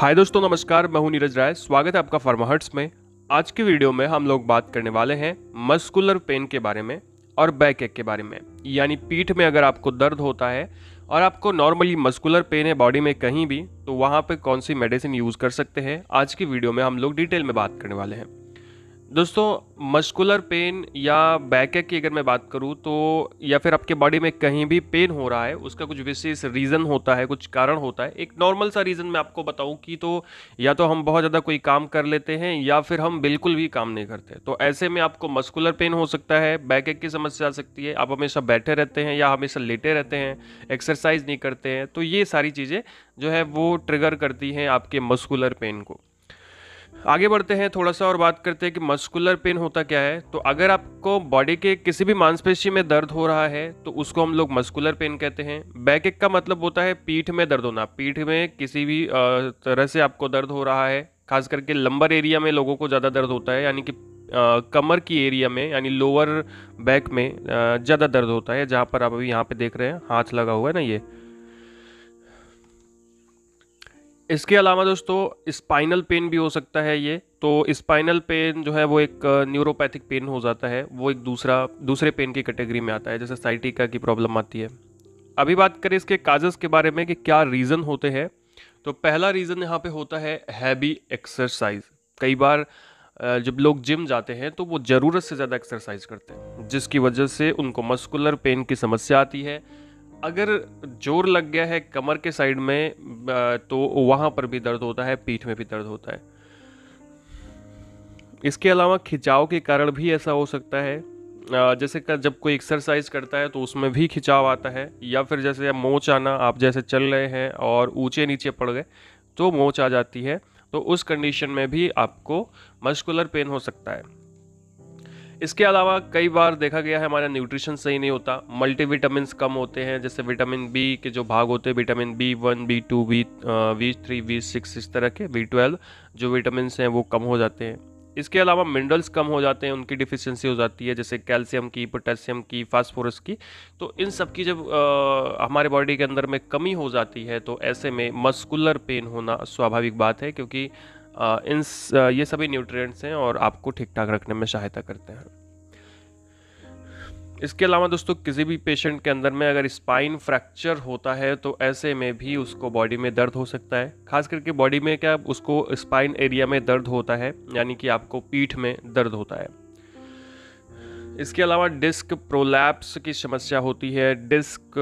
हाय दोस्तों नमस्कार मैं हूं नीरज राय स्वागत है आपका फार्माहट्स में आज के वीडियो में हम लोग बात करने वाले हैं मस्कुलर पेन के बारे में और बैक एक के बारे में यानी पीठ में अगर आपको दर्द होता है और आपको नॉर्मली मस्कुलर पेन है बॉडी में कहीं भी तो वहाँ पर कौन सी मेडिसिन यूज़ कर सकते हैं आज की वीडियो में हम लोग डिटेल में बात करने वाले हैं दोस्तों मस्कुलर पेन या बैक एक की अगर मैं बात करूं तो या फिर आपके बॉडी में कहीं भी पेन हो रहा है उसका कुछ विशेष रीज़न होता है कुछ कारण होता है एक नॉर्मल सा रीज़न मैं आपको बताऊं कि तो या तो हम बहुत ज़्यादा कोई काम कर लेते हैं या फिर हम बिल्कुल भी काम नहीं करते तो ऐसे में आपको मस्कुलर पेन हो सकता है बैक एक की समस्या आ सकती है आप हमेशा बैठे रहते हैं या हमेशा लेटे रहते हैं एक्सरसाइज नहीं करते हैं तो ये सारी चीज़ें जो है वो ट्रिगर करती हैं आपके मस्कुलर पेन को आगे बढ़ते हैं थोड़ा सा और बात करते हैं कि मस्कुलर पेन होता क्या है तो अगर आपको बॉडी के किसी भी मांसपेशी में दर्द हो रहा है तो उसको हम लोग मस्कुलर पेन कहते हैं बैक एक का मतलब होता है पीठ में दर्द होना पीठ में किसी भी तरह से आपको दर्द हो रहा है खास करके लंबर एरिया में लोगों को ज़्यादा दर्द होता है यानी कि आ, कमर की एरिया में यानी लोअर बैक में ज़्यादा दर्द होता है जहाँ पर आप अभी यहाँ पे देख रहे हैं हाथ लगा हुआ है ना ये इसके अलावा दोस्तों स्पाइनल पेन भी हो सकता है ये तो स्पाइनल पेन जो है वो एक न्यूरोपैथिक पेन हो जाता है वो एक दूसरा दूसरे पेन की कैटेगरी में आता है जैसे साइटिका की प्रॉब्लम आती है अभी बात करें इसके काजेज़ के बारे में कि क्या रीज़न होते हैं तो पहला रीज़न यहाँ पे होता है हैवी एक्सरसाइज कई बार जब लोग जिम जाते हैं तो वो ज़रूरत से ज़्यादा एक्सरसाइज करते हैं जिसकी वजह से उनको मस्कुलर पेन की समस्या आती है अगर जोर लग गया है कमर के साइड में तो वहाँ पर भी दर्द होता है पीठ में भी दर्द होता है इसके अलावा खिंचाव के कारण भी ऐसा हो सकता है जैसे कर जब कोई एक्सरसाइज करता है तो उसमें भी खिंचाव आता है या फिर जैसे मोच आना आप जैसे चल रहे हैं और ऊंचे नीचे पड़ गए तो मोच आ जाती है तो उस कंडीशन में भी आपको मस्कुलर पेन हो सकता है इसके अलावा कई बार देखा गया है हमारा न्यूट्रिशन सही नहीं होता विटामिन कम होते हैं जैसे विटामिन बी के जो भाग होते हैं vitamin B one B two B V three V six इस तरह के बी ट्वेल्व जो विटामिन हैं वो कम हो जाते हैं इसके अलावा मिनरल्स कम हो जाते हैं उनकी डिफिशियंसी हो जाती है जैसे कैल्शियम की पोटेशियम की फास्फोरस की तो इन सब की जब आ, हमारे बॉडी के अंदर में कमी हो जाती है तो ऐसे में मस्कुलर पेन होना स्वाभाविक बात है क्योंकि इन ये सभी न्यूट्रिएंट्स हैं और आपको ठीक ठाक रखने में सहायता करते हैं इसके अलावा दोस्तों किसी भी पेशेंट के अंदर में अगर स्पाइन फ्रैक्चर होता है तो ऐसे में भी उसको बॉडी में दर्द हो सकता है खास करके बॉडी में क्या उसको स्पाइन एरिया में दर्द होता है यानी कि आपको पीठ में दर्द होता है इसके अलावा डिस्क प्रोलैप्स की समस्या होती है डिस्क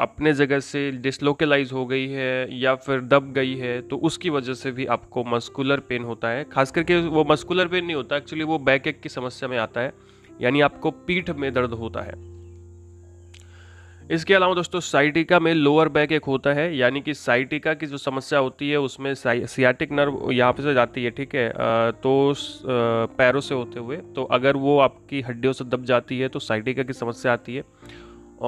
अपने जगह से डिसलोकलाइज हो गई है या फिर दब गई है तो उसकी वजह से भी आपको मस्कुलर पेन होता है खास करके वो मस्कुलर पेन नहीं होता एक्चुअली वो बैक एक की समस्या में आता है यानी आपको पीठ में दर्द होता है इसके अलावा दोस्तों साइटिका में लोअर बैक एक होता है यानी कि साइटिका की जो समस्या होती है उसमें सियाटिक नर्व यहाँ से जाती है ठीक है तो पैरों से होते हुए तो अगर वो आपकी हड्डियों से दब जाती है तो साइटिका की समस्या आती है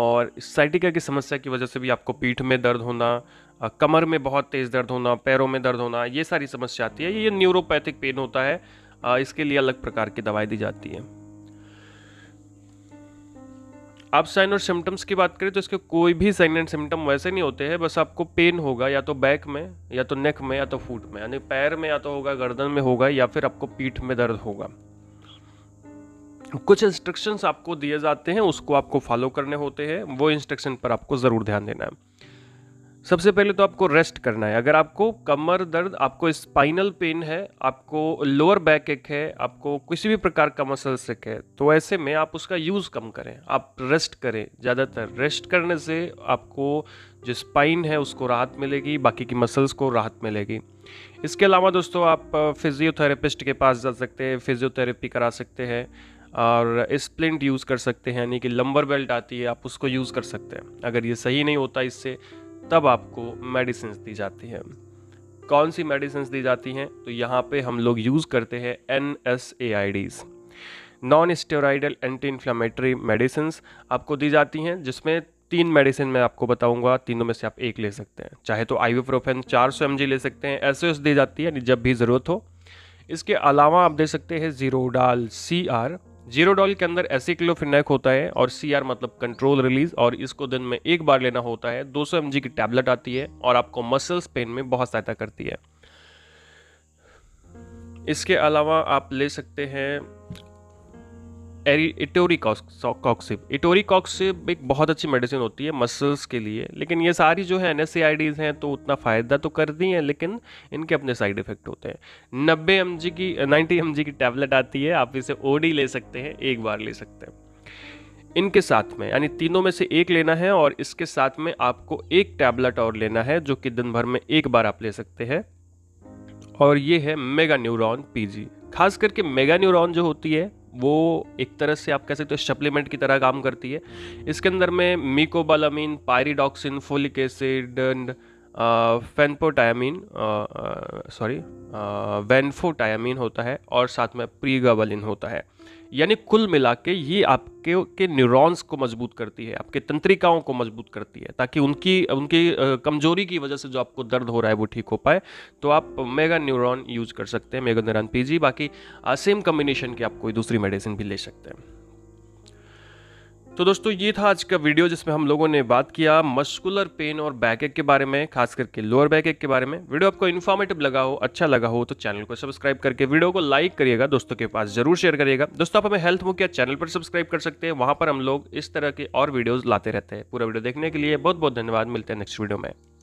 और साइटिका की समस्या की वजह से भी आपको पीठ में दर्द होना कमर में बहुत तेज़ दर्द होना पैरों में दर्द होना ये सारी समस्या आती है ये न्यूरोपैथिक पेन होता है इसके लिए अलग प्रकार की दवाई दी जाती है आप साइन और सिम्टम्स की बात करें तो इसके कोई भी साइन एंड सिम्टम वैसे नहीं होते हैं बस आपको पेन होगा या तो बैक में या तो नेक में या तो फूट में यानी पैर में या तो होगा गर्दन में होगा या फिर आपको पीठ में दर्द होगा कुछ इंस्ट्रक्शंस आपको दिए जाते हैं उसको आपको फॉलो करने होते हैं वो इंस्ट्रक्शन पर आपको ज़रूर ध्यान देना है सबसे पहले तो आपको रेस्ट करना है अगर आपको कमर दर्द आपको स्पाइनल पेन है आपको लोअर बैक एक है आपको किसी भी प्रकार का मसल सिक है तो ऐसे में आप उसका यूज़ कम करें आप रेस्ट करें ज़्यादातर रेस्ट करने से आपको जो स्पाइन है उसको राहत मिलेगी बाकी की मसल्स को राहत मिलेगी इसके अलावा दोस्तों आप फिजियोथेरेपिस्ट के पास जा सकते हैं फिजियोथेरेपी करा सकते हैं और स्प्लिंट यूज़ कर सकते हैं यानी कि लंबर बेल्ट आती है आप उसको यूज़ कर सकते हैं अगर ये सही नहीं होता इससे तब आपको मेडिसिन दी जाती है कौन सी मेडिसिन दी जाती हैं तो यहाँ पे हम लोग यूज़ करते हैं N S A I Ds non steroidal anti inflammatory medicine आपको दी जाती हैं जिसमें तीन मेडिसिन मैं आपको बताऊंगा तीनों में से आप एक ले सकते हैं चाहे तो प्रोफेन 400 सौ एम ले सकते हैं एस दी जाती है यानी जब भी ज़रूरत हो इसके अलावा आप दे सकते हैं जीरोडाल सी आर जीरोडॉल के अंदर एसिक्लोफिनेक होता है और सी मतलब कंट्रोल रिलीज और इसको दिन में एक बार लेना होता है 200 सौ की टैबलेट आती है और आपको मसल्स पेन में बहुत सहायता करती है इसके अलावा आप ले सकते हैं इटोरी कॉक्सिब इटोरी एक बहुत अच्छी मेडिसिन होती है मसल्स के लिए लेकिन ये सारी जो है एन हैं तो उतना फ़ायदा तो कर दी हैं लेकिन इनके अपने साइड इफ़ेक्ट होते हैं नब्बे एम की नाइन्टी एम की टैबलेट आती है आप इसे ओ ले सकते हैं एक बार ले सकते हैं इनके साथ में यानी तीनों में से एक लेना है और इसके साथ में आपको एक टैबलेट और लेना है जो कि दिन भर में एक बार आप ले सकते हैं और ये है मेगा न्यूरॉन पीजी खास करके मेगा न्यूरॉन जो होती है वो एक तरह से आप कह सकते हो सप्लीमेंट की तरह काम करती है इसके अंदर में mecobalamin pyridoxine folic acid and fenpotiamine sorry benfotiamine होता है और साथ में प्रीगावलिन होता है यानी कुल मिला के ये आपके के न्यूरॉन्स को मजबूत करती है आपके तंत्रिकाओं को मजबूत करती है ताकि उनकी उनकी कमजोरी की वजह से जो आपको दर्द हो रहा है वो ठीक हो पाए तो आप मेगा न्यूरॉन यूज कर सकते हैं मेगा न्यूरॉन पीजी बाकी सेम कम्बिनेशन की आप कोई दूसरी मेडिसिन भी ले सकते हैं तो दोस्तों ये था आज का वीडियो जिसमें हम लोगों ने बात किया मस्कुलर पेन और बैक के बारे में खास करके लोअर बैक के बारे में वीडियो आपको इन्फॉर्मेटिव लगा हो अच्छा लगा हो तो चैनल को सब्सक्राइब करके वीडियो को लाइक करिएगा दोस्तों के पास जरूर शेयर करिएगा दोस्तों आप हमें हेल्थ मुखिया चैनल पर सब्सक्राइब कर सकते हैं वहां पर हम लोग इस तरह के और वीडियोज लाते रहते हैं पूरा वीडियो देखने के लिए बहुत बहुत धन्यवाद मिलते हैं नेक्स्ट वीडियो में